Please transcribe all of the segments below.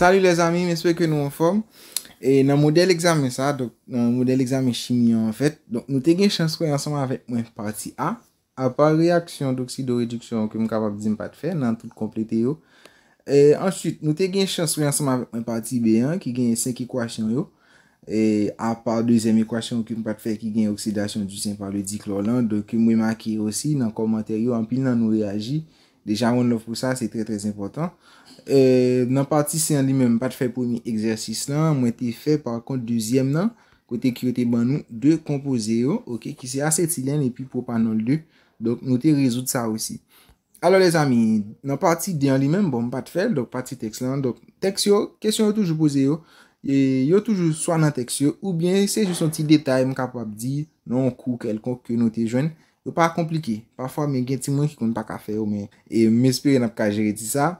Salou lèzami, mè souè kè nou an form. Nan model examen sa, nan model examen chimio an fèt, nou te gen chans kwen an soma avèk mwen pati A. Apar reaksyon d'oksido reduksyon kwen mwen kapap dizen pat fè nan tout komplete yo. Anchut, nou te gen chans kwen an soma avèk mwen pati B1 ki gen 5 ekwasyon yo. Apar 2m ekwasyon kwen mwen pat fè ki gen oksidasyon duzyen par le diklo lan. Do ki mwen maki yo si nan komantè yo an pil nan nou reagi. Deja, on lov pou sa, se tre tre important. E, nan parti, se an li men, m pat fe pou mi egzersis lan. Mwen te fe, par akon, duzyem nan, kote ki yo te ban nou, de kompoze yo, oke, ki se aset silen, epi pou panon lup, dok nou te rezout sa osi. Alo, le zami, nan parti, de an li men, bon, m pat fe, dok pati teks lan, dok, teks yo, kesyon yo toujou pose yo, e, yo toujou soan nan teks yo, ou bien, se yo son ti detay, m kapap di, non, kou, kelkon, ke nou te jwen, Ou pa komplike, pa fwa mwen gen ti mwen ki kon pa ka fe ou men, e men spire nan pou ka jere ti sa.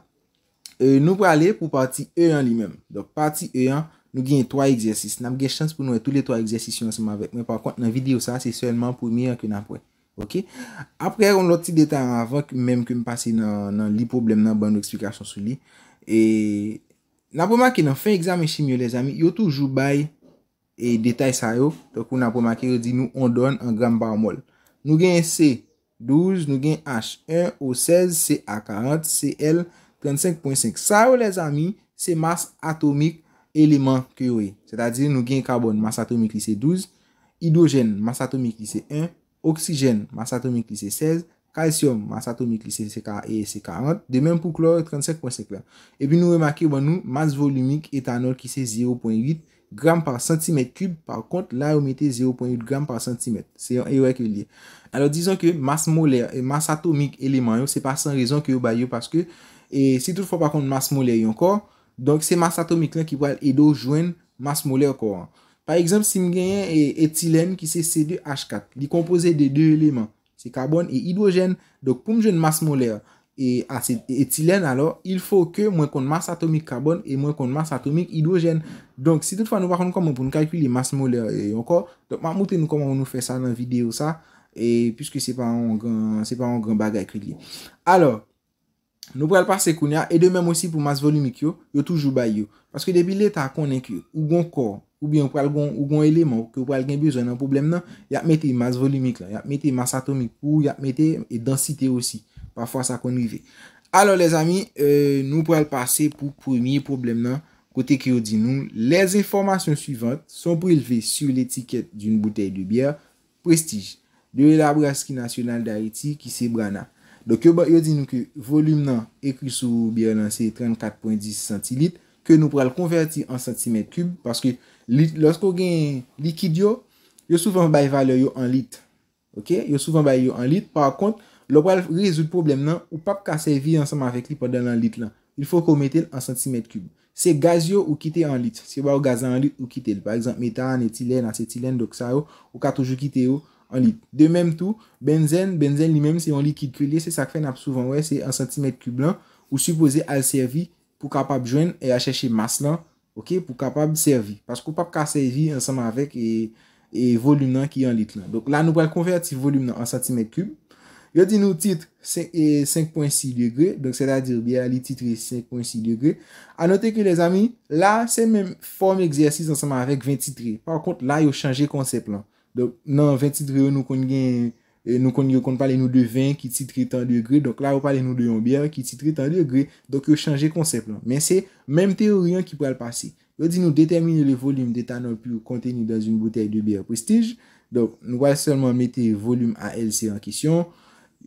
Nou pou ale pou pati e an li men. Do, pati e an, nou gen yon 3 eksersis. Nan mwen gen chans pou nou e tou le 3 eksersis yon seman vek. Men, pa kont, nan video sa, se sèlman pou mi an ke nan pou e. Ok? Apre, yon lot ti detay an avan, menm ke mwen pase nan li problem nan ban nou eksplikasyon sou li. E, nan pou maki nan fin eksamen chimyo le zami, yo toujou bay detay sa yo. To, pou nan pou maki, yo di nou, on don an gram bar mol. Nou gen C12, nou gen H1, O16, Ca40, Cl35.5. Sa ou les amis, se mas atomik eleman kwe. Se ta di nou gen kabon, mas atomik li se 12, hidogen, mas atomik li se 1, oksigen, mas atomik li se 16, kalsiyon, mas atomik li se 40, de men pou klo 35.5. E pi nou remaki bon nou, mas volumik etanol ki se 0.8, gram pa sentimet kub, par kont, la yo mette 0.8 gram pa sentimet. Se yo ewek yo liye. Alo, dizon ke mas moler e mas atomik eleman yo, se pa san rezon ke yo bay yo, paske, se tout fwa par kont mas moler yo ankor, donk se mas atomik lan ki wale edo jwen mas moler ankor. Par exemple, si mgenyen etilen ki se C2H4, li kompose de 2 eleman, se karbon e hidrojen, donk poum jwen mas moler ankor, E e etilène alò, il fò ke mwen kon mas atomik kabon e mwen kon mas atomik hidrojen. Donk, si tout fwa nou wakon nou koman pou nou kalkul mas molè yon kor, mwen mwote nou koman nou fè sa nan videyo sa, e pwiske se pa an gran bagay kwen li. Alò, nou pral pa sekoun ya, e de mèm osi pou mas volumik yo, yo toujou bay yo. Paske debi lè ta konen ki, ou gon kor, ou bi yon pral gon eleman, ou ki yon pral gen bezwen nan problem nan, yon ap mette mas volumik la, yon ap mette mas atomik pou, yon ap mette densite osi. pa fwa sa kon rive. Alors, les amis, euh, nou pral pase pou premier problem nan, kote ki yo di nou, les informasyon suivante, son prilve sur l'etiket d'une bouteille de bière, Prestige, de la Braski Nationale d'Haïti, ki se brana. Dok yo di nou ki, volumen nan, ekri sou bière nan se 34.10 centilitre, ke nou pral konverti en centimetre kub, paske, losko gen likid yo, yo souvan baye valyo yo an litre. Yo souvan baye yo an litre, par kontre, Lo pral rezout problem nan, ou pap ka servi anseman vek li padan lan lit lan. Il fò kou metel an sentimet kub. Se gaz yo ou kite an lit. Se waw gaz lan an lit, ou kite. Par exemple, metan, etilen, acetilen, doksa yo. Ou ka toujou kite yo an lit. De menm tou, benzen, benzen li menm se yon likid kwe li. Se sak fè nap souvan wè, se an sentimet kub lan. Ou supose al servi pou kapap jwen e a chèche mas lan. Ok, pou kapap servi. Pas kou pap ka servi anseman vek e, e volumenan ki an lit lan. Donc la nou pral konverti volumenan an sentimet kub. Yo di nou titre 5.6 degrè. Donk se la dir biye li titre 5.6 degrè. A note ke les ami la se menm form egzersis ansama avek 20 titre. Par kont la yo chanje konsep lan. Donk nan 20 titre yo nou kon gen, nou kon gen kon pale nou de 20 ki titre tan degrè. Donk la yo pale nou de yon biye ki titre tan degrè. Donk yo chanje konsep lan. Men se menm teorien ki pou al pase. Yo di nou detemine le volume de tanol pou konteni dan zun botey de biye prestij. Donk nou wèl selman mette volume a lc an kisyon.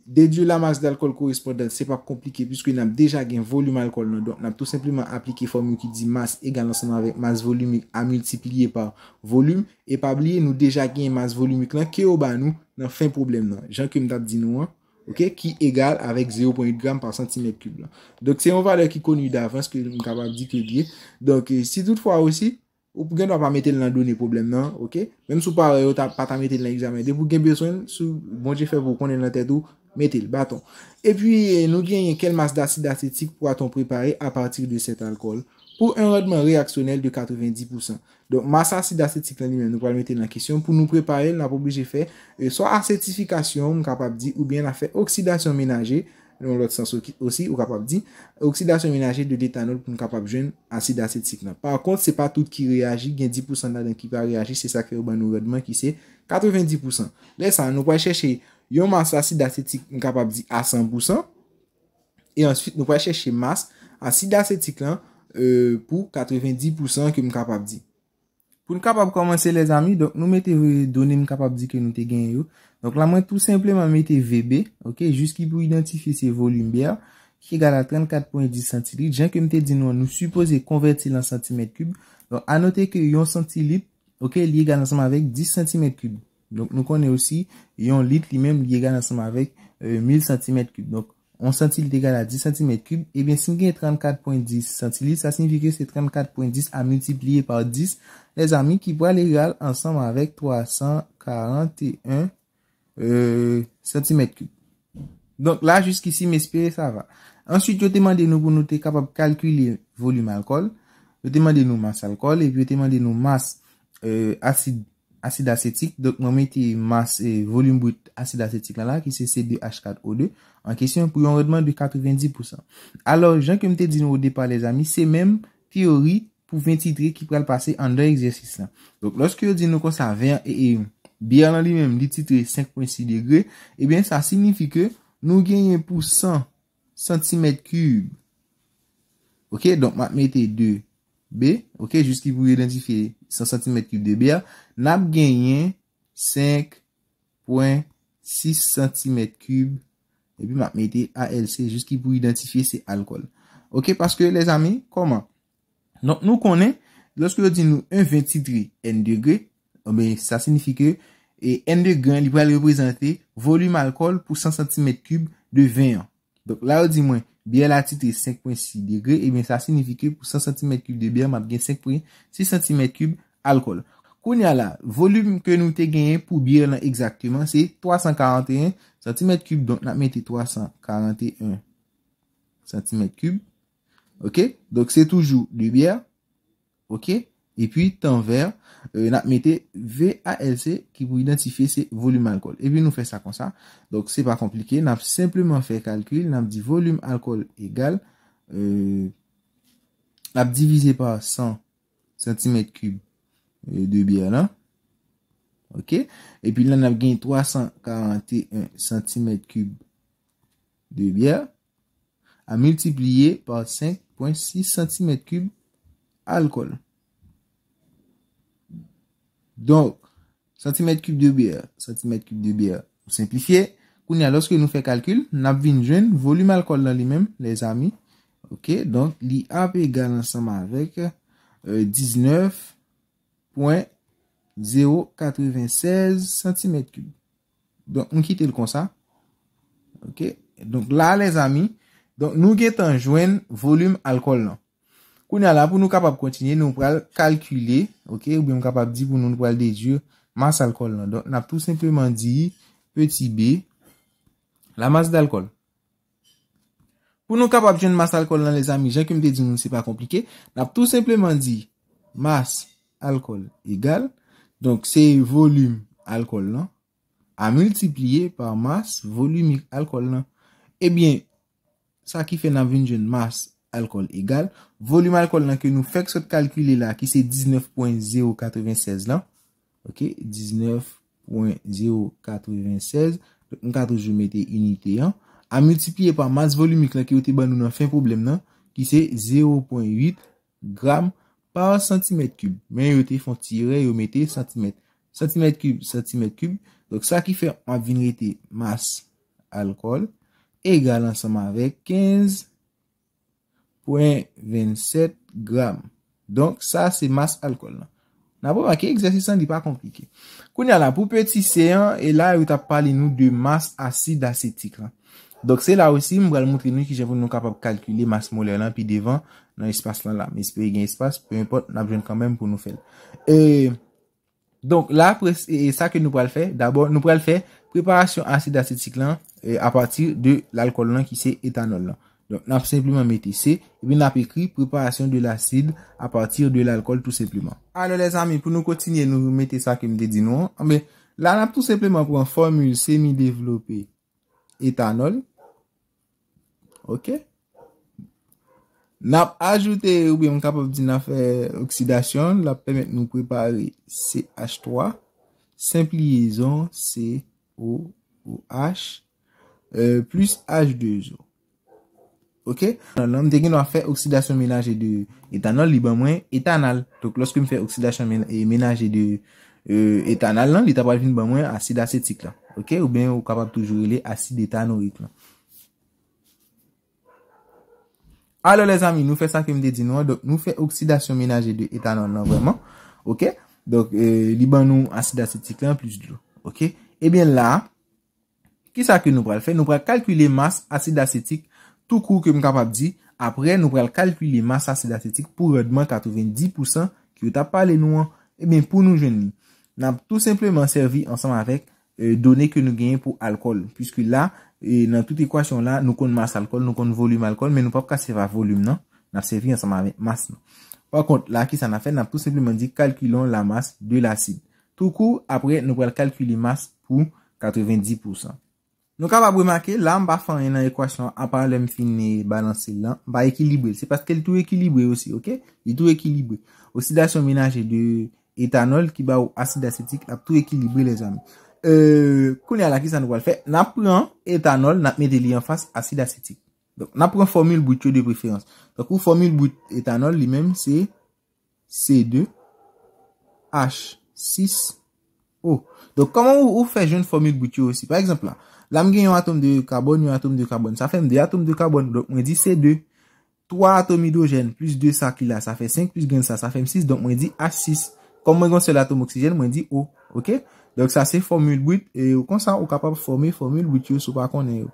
Dedye la mas d'alkol korespondant, se pa komplike. Piske nan ap deja gen volume alkol nan do. Nan ap tout simplement aplike formu ki di mas egalansman avèk mas volumik a multipliye pa volume. E pa bliye nou deja gen mas volumik nan ki oba nou nan fin problem nan. Jan kem dat di nou an. Ok, ki egal avèk 0.8 gram par cm3 la. Dok se yon vade ki konu yon davans ke yon kabab di ke gye. Dok si dout fwa osi. Ou pou gen dwa pa metel nan doni problem nan, ok? Men sou pa reyo ta pa ta metel nan examen de pou gen beswen sou bonje fe pou konnen nan tetou, metel, baton. E pi eh, nou gen yon kel mas d'asid asitik pou aton preparer a partir de set alkol? Pour un redman reaksyonel de 90%. Don mas asid asitik nan li men nou pal metel nan kisyon pou nou preparer nan pou bouje fe. Eh, so asitifikasyon m kapap di ou bien la fe oksidasyon menaje. ou kapap di, oksidasyon menaje de l'ethanol pou nou kapap jwen non. asid asetik nan. Par kont, se pa tout ki reagi, gen 10% nan, dan ki pa reagi, se sakre ou ban nou redman ki se 90%. Desan, nou paye chèche yon mas asid asetik pou nou kapap di a 100%, e answit nou paye chèche mas asid asetik nan pou 90% pou nou kapap di. Poun kapap komanse le zami, nou mwen te donen mwen kapap di ke nou te gen yo. Donc la mwen tout simpleman mwen te vebe, ok, jiski pou identifi se volumbe a, ki gara 34.10 cm3. Jen ke mwen te di nou, nou suppose konverti lan cm3. Donc anote ke yon cm3, ok, li gara nan seman vek 10 cm3. Donc nou konen osi yon lit li menm li gara nan seman vek 1000 cm3. on il égal à 10 cm3, et bien si on 34.10 centilitres, ça signifie que c'est 34.10 à multiplier par 10, les amis, qui boivent l'égal ensemble avec 341 cm3. Euh, Donc là, jusqu'ici, m'espérer, ça va. Ensuite, je demande nous pour nous être capable de calculer volume alcool, je demande nous masse alcool, et puis je demande nous masse euh, acide Asid asetik, dok nou mette mas et volume bout asid asetik la la ki se C2H4O2. En kesyon pou yon redman de 90%. Alors, jan kemte dino ou depa les amis, se men, teori pou 20 tigre ki pral pase an den eksersis la. Donk loske dino kon sa 20 et bien nan li men, li tigre 5.6 degre, e ben sa signifi ke nou genye pou 100 cm3. Ok, donk mat mette 2 cm3. B, ok, just ki pou identifiye 100 cm3 de bea, nap genyen 5.6 cm3, epi map mette ALC, just ki pou identifiye se alkol. Ok, paske, les amin, koman? Nou konen, loske yo di nou 1.23 N degré, nou oh, ben, sa sinifi ke, e N degré, li pou al represente volume alkol pou 100 cm3 de veyan. Donc, la yo di mwen, Biè la ti te 5.6 degrè, e ben sa sinifike pou 100 cm3 de biè mat gen 5.6 cm3 alkol. Koun ya la, volume ke nou te genye pou biè nan exaktèman, se 341 cm3, don nan mette 341 cm3. Ok, donk se toujou di biè, ok. E pi tan ver, euh, nan ap mette VALC ki pou identifiye se volume alkol. E pi nou fè sa kon sa. Donk se pa komplike, nan ap simplement fè kalklil, nan ap di volume alkol egal, euh, nan ap divise par 100 cm3 euh, de biyè la. E pi nan ap gen 341 cm3 de biyè a multipliye par 5.6 cm3 alkol. Donk, cm3 de beer, cm3 de beer, ou simplifiye, koun ya loske nou fe kalkul, nou ap vin jwen volum alkol nan li men, les ami, ok, donk, li ap egal ansama avek 19.096 cm3. Donk, nou ki tel kon sa, ok, donk la les ami, donk nou ki tan jwen volum alkol nan. Poun ala, pou nou kapap kontine, nou pou al kalkule, ok, ou bi yon kapap di pou nou nou pou al dedye mas alkol nan. Don, nap tout simplement di, peti B, la mas d'alkol. Poun nou kapap di yon mas alkol nan, les amis, jen kem dedye nou, se pa komplike. Nap tout simplement di, mas alkol egal, donk se volume alkol nan, a multiplie par mas volume alkol nan. Ebyen, eh sa ki fe nan vende yon mas alkol. Alkol egal. Volume alkol nan ke nou fèk sot kalkile la. Ki se 19.096 la. Ok. 19.096. Un kadro jou mette unité ya. A multiplié pa mas volumik la. Ki ou te ban nou nan fèm problem nan. Ki se 0.8 gram. Par non, cm3. Men yo te fon tire yo mette cm3. cm3. cm3. Donc sa ki fè an vinite mas alkol. Egal ansama avek 15 gram. 0.27 gram. Donk sa se mas alkol nan. Na pou maki, eksersi san di pa komplike. Koun ya la pou peti seyan, e la yo ta pali nou de mas asid asitik lan. Donk se la osi, mou bral moutri nou ki javou nou kapap kalkule mas moler lan, pi devan nan espas lan la. Men se pe gen espas, pe import, nan jen kanmen pou nou fel. Donk la, e sa ke nou pral fe, dabor nou pral fe, preparasyon asid asitik lan, a pati de l'alkol lan ki se etanol lan. Don, nap semplyman meti se, e bin nap ekri preparasyon de l'asid a patir de l'alkol tout semplyman. A, le les amin, pou nou kontinye nou meti sa kemde dinon, ame, ah, la nap tout semplyman pou an formule semi-devlopi etanol, ok, nap ajoute ou bin mkapop di nan fè oksidasyon, la premet nou prepari CH3, semplyezon COH plus H2O. Ok, nou mwen teke nou a fe oksidasyon menaje de etanol, li ban mwen etanal. Tok, loske mwen fe oksidasyon menaje de etanal, nan, li tapal fin ban mwen asid asetik, lan. Ok, ou ben ou kapap toujou li asid etanolik, lan. Alo, les amis, nou fe sa ke mwen de di nou, nou fe oksidasyon menaje de etanol, nan, vreman. Ok, donc, euh, li ban nou asid asetik, lan, plus dou. Ok, e eh ben la, ki sa ke nou pral fe? Nou pral kalkule mas asid asetik. Tou kou ke m kapap di, apre nou pral kalkuli mas asid asidik pou redman 90% ki ou tap pale nou an. E ben pou nou geni, nan pou tout sepleman servi anseman avèk e, donè ke nou genye pou alkol. Piske la, e, nan tout ekwasyon la, nou kon mas alkol, nou kon volume alkol, men nou pap kaseva volume nan. Nan servi anseman avèk mas nan. Par kont, la ki sa nan fè, nan pou tout sepleman di kalkulon la mas de l'asid. Tou kou, apre nou pral kalkuli mas pou 90%. Nou ka ba bremanke, lan ba fan yon ekwasyon apan lem fin ne balanse lan, ba ekilibre. Se paske li tou ekilibre osi, ok? Li tou ekilibre. Osidasyon menaje de etanol ki ba ou asid asitik ap tou ekilibre le zami. Euh, Kouni ala ki sa nou wale fe, nan pren etanol, nan pwede li anfas asid asitik. Nan pren formule boutio de preferans. Ou formule boutio etanol li menm se C2H6O. Donc, koman ou ou fe joun formule boutio osi? Par exemple la. La m gen yon atom de karbon, yon atom de karbon. Sa fèm 2 atom de karbon. Donk mwen di C2. 3 atom hidrogen plus 2 sa ki la. Sa fèm 5 plus gen sa. Sa fèm 6. Donk mwen di H6. Kon mwen gonsel atom oksijen, mwen di O. Ok? Donk sa se formule bout. E yo konsan ou kapap forme formule bout yo sou pa konen yo.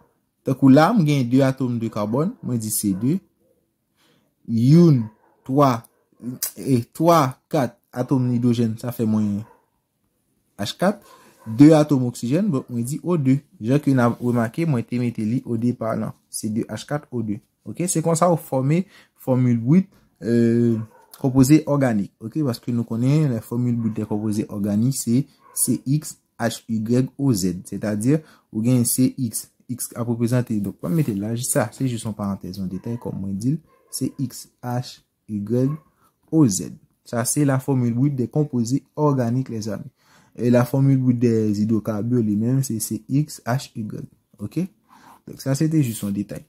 Tok ou la m gen 2 atom de karbon. Mwen di C2. Yon 3. 3, 4 atom hidrogen. Sa fèm mwen H4. 2 atom oksijen, bon, mwen di O2. Jè kè nan wè makè, mwen te mette li O2 parlant. C2H4 O2. Ok, se kon sa wè formè formule bwit kompose euh, organik. Ok, baske nou konè la formule bwit de kompose organik, se CX HY OZ. Se ta dir, wè gen CX X a proposante, donk, mwen mette la, sa, se jè son parantez, mwen detay komp mwen dil CXH HY OZ. Sa, se la formule bwit de kompose organik le zanik. E la formule gout de zidokabur li men, se se x, h, y. Ok, sa se te juste son detay.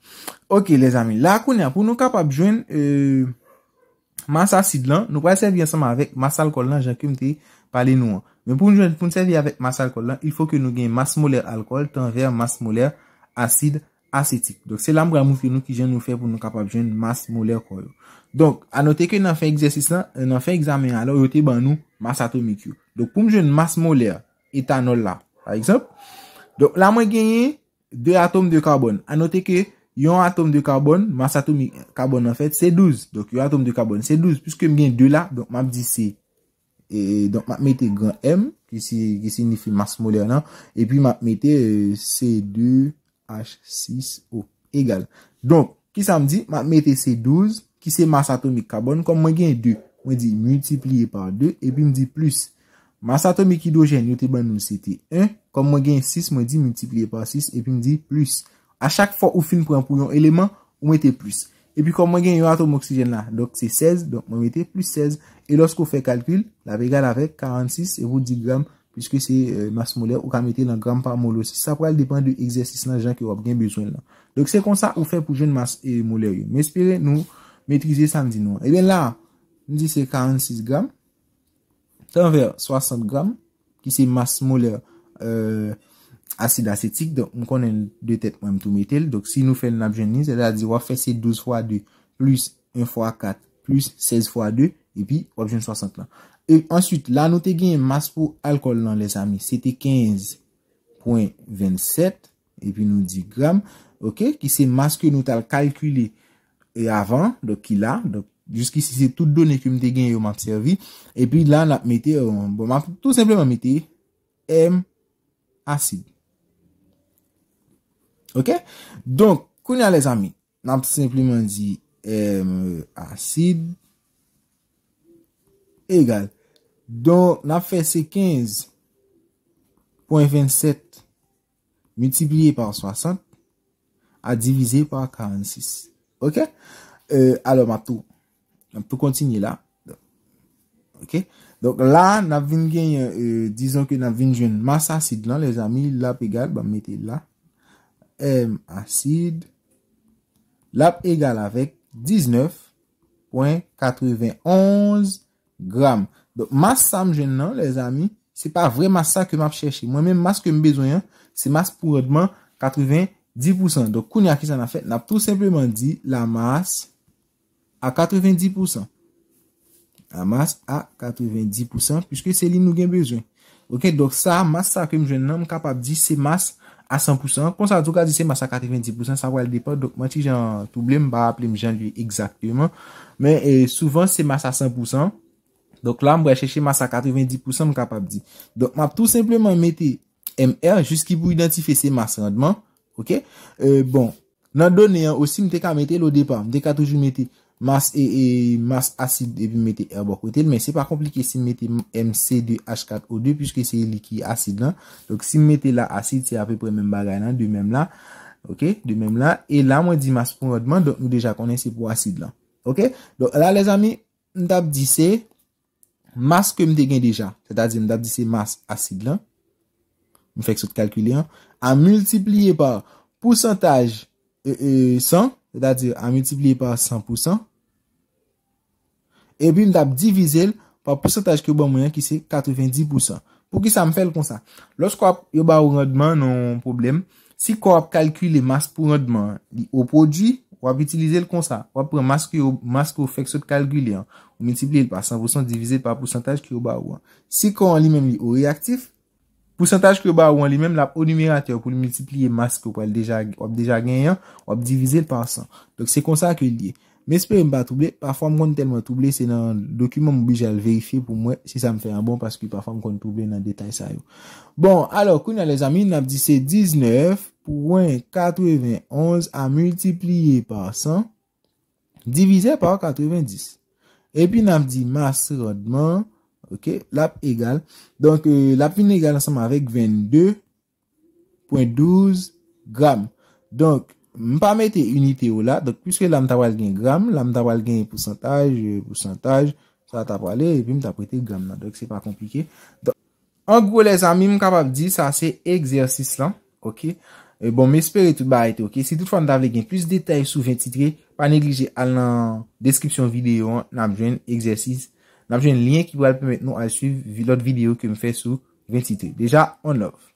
Ok, les amis, la akounia, pou nou kapap jwen euh, mas asid lan, nou kwa se vi ansama avèk mas alkol lan, jen kem te pale nou an. Men pou nou jwen, pou nou se vi avèk mas alkol lan, il fò ke nou gen mas molèr alkol tan rè mas molèr asid alkol. asetik. Donk, se lam gra mou fè nou ki jen nou fè pou nou kapap jen mas molèr kon. Donk, anote ke nan fè eksamen, alò yote ban nou mas atomik yo. Donk, poum jen mas molèr etanol la. Par exemple, donk, la mwen genye 2 atom de karbon. Anote ke, yon atom de karbon, mas atomik karbon an fèt, se 12. Donk, yon atom de karbon, se 12. Piske mwen genye 2 la, donk, map di se, e, donk, map mette gran M, ki se nifi mas molèr nan, epi map mette eh, C2, H6O Egal Donk, ki sa m di Mat mette se 12 Ki se mas atomik kabon Kom m gen 2 M di multipliye par 2 Epi m di plus Mas atomik idogen Yo te ban nou se te 1 Kom m gen 6 M di multipliye par 6 Epi m di plus A chak fò ou fin pwen pou yon eleman Ou mette plus Epi kom m gen yon atom oksijen la Dok se 16 Dok m mette plus 16 E losk ou fe kalkil La vegan avek 46 Evo 10 gram Piske se euh, mas moler ou ka mette nan gram par mol osi. Sa pou el depan de eksersis nan jan ki ou ap gen bezwen la. Dok se kon sa ou fe pou joun mas euh, moler yo. Mespire nou, metrize san di nou. E eh ben la, nou di se 46 gram. Se anver 60 gram. Ki se mas moler asid asetik. Donk m konen 2 tet mwen m tou mette. Dok si nou fe nan ap joun ni. Se la di wap fe se 12 x 2 plus 1 x 4 plus 16 x 2. Se la di wap fe se 12 x 2 plus 1 x 4 plus 16 x 2. E pi, wapjen 60 lan. E answit, la nou te gen yon mas pou alkol lan les ami. Se te 15.27. E pi nou di gram. Ok, ki se mas ke nou tal kalkule. E avan, do ki la. Do, jiski se tout donen ki mte gen yo mat servi. E pi la, mète, bon, mète, tout simplement mète, M, asid. Ok, donk, kon ya les ami. Nan mte simplement di, M, asid. Egal, don na fe se 15.27 Mutibliye par 60 A divize par 46 Ok, euh, alo ma tou An pou kontinye la Ok, don la Na vin gen, dizon ki na vin gen Mas asid lan le zami La pe gal, ba meti la M asid La pe gal avek 19.911 gram. Donk mas sa m jen nan, les ami, se pa vre mas sa ke m ap chèche. Mwen men mas ke m bezoyan, se mas pou rèdman 90%. Donk koun ya ki sa na fèt, na pou sepleman di la mas a 90%. La mas a 90% pwiske se li nou gen bezoyan. Ok, donk sa, mas sa ke m jen nan, m kapap di se mas a 100%. Pon sa, douga di se mas a 90%, sa wèl depan, donk man ti jen toublem, ba aplem jen li, exaktiveman. Men, eh, souvan se mas a 100%, Donk la m wè chèche mas a 90% m kapap di. Donk m ap tout simplement mette MR. Juski pou identifese mas randman. Ok. Euh, bon. Nan donè yon osi m te ka mette l o depan. M te ka toujou mette mas acide. E pi mette R bokotel. Men se pa komplike si m mette MC2H4O2. Piske se liki acide lan. Donk si m mette la acide. Se apè pre men bagay nan. De menm la. Ok. De menm la. E la m wè di mas randman. Donk nou deja konen se pou acide lan. Ok. Donk la lè zami. N tap di se. mas ke m de gen deja, tè da di m dap di se mas asid lan, m fèk so t kalkile an, a multipliye pa pousantaj 100, e, e, tè da di a multipliye pa 100%, e bi m dap divize l, pa pousantaj ki yo ba mwen an ki se 90%, pou ki sa m fèl kon sa. Lors ko ap yo ba ou rèdman nan problem, si ko ap kalkile mas pou rèdman li ou prodwi, Wap itilize l kon sa. Wap pre maske ou fekso t kalgu li an. Ou mitipli l pa san. Vosan divize pa pousantaj ki ou ba ou an. Si kon an li men li ou reaktif. Pousantaj ki ou ba ou an li men la pou numirate. Ou pou li mitipli maske ou wap deja gen yon. Wap divize l pa san. Dok se kon sa ke li. Men se pe m pa trouble. Parfwa m kon telman trouble. Se nan dokumen mou bi jal verifi pou mwen. Si sa m fè an bon. Parfwa m kon trouble nan detay sa yo. Bon, alo kou na le zami. Nap di se diznev. pouwen 91 a multipliye pa 100, divize pa 90. Epi nan ap di mas rodman, ok, lap egal. Donk, euh, lap in egal ansama avek 22.12 gram. Donk, m pa mette uniti ou la, donk, pwiske la m ta wal gen gram, la m ta wal gen pwiske pwiske pwiske, sa ta pale, epi m ta pwiske gram nan, donk, se pa komplike. Donk, ank pou les anmi m kapap di, sa se egzersis lan, ok? E bon, men espere tout ba a ete, ok? Si tout fande avle gen plus detay sou ven titre, pa neglije al nan deskripsyon videyo nan abjwen egzersiz. Nan abjwen lyen ki pou al pwemet nou al suiv vilot videyo ke m fè sou ven titre. Deja, on off.